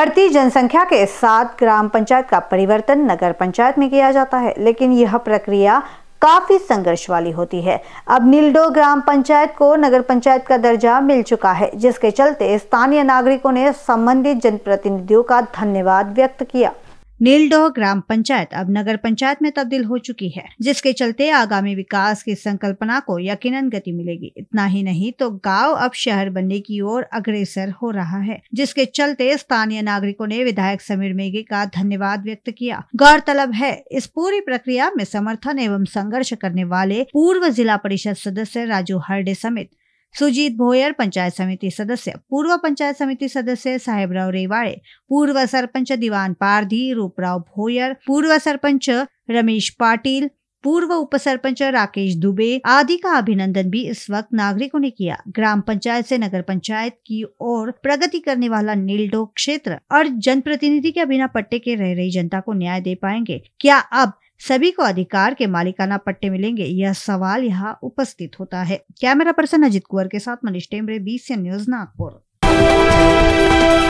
बढ़ती जनसंख्या के साथ ग्राम पंचायत का परिवर्तन नगर पंचायत में किया जाता है लेकिन यह प्रक्रिया काफी संघर्ष वाली होती है अब नीलडो ग्राम पंचायत को नगर पंचायत का दर्जा मिल चुका है जिसके चलते स्थानीय नागरिकों ने संबंधित जनप्रतिनिधियों का धन्यवाद व्यक्त किया नीलडोह ग्राम पंचायत अब नगर पंचायत में तब्दील हो चुकी है जिसके चलते आगामी विकास की संकल्पना को यकीनन गति मिलेगी इतना ही नहीं तो गांव अब शहर बनने की ओर अग्रसर हो रहा है जिसके चलते स्थानीय नागरिकों ने विधायक समीर मेघे का धन्यवाद व्यक्त किया गौरतलब है इस पूरी प्रक्रिया में समर्थन एवं संघर्ष करने वाले पूर्व जिला परिषद सदस्य राजू हरडे समेत सुजीत भोयर पंचायत समिति सदस्य पूर्व पंचायत समिति सदस्य साहेबराव रेवाड़े पूर्व सरपंच दिवान पारधी रूपराव भोयर पूर्व सरपंच रमेश पाटिल पूर्व सरपंच राकेश दुबे आदि का अभिनंदन भी इस वक्त नागरिकों ने किया ग्राम पंचायत से नगर पंचायत की ओर प्रगति करने वाला नीलडो क्षेत्र और जनप्रतिनिधि के बिना पट्टे के रह रही जनता को न्याय दे पाएंगे क्या अब सभी को अधिकार के मालिकाना पट्टे मिलेंगे यह सवाल यहाँ उपस्थित होता है कैमरा पर्सन अजित कुंवर के साथ मनीष टेमरे बीस न्यूज नागपुर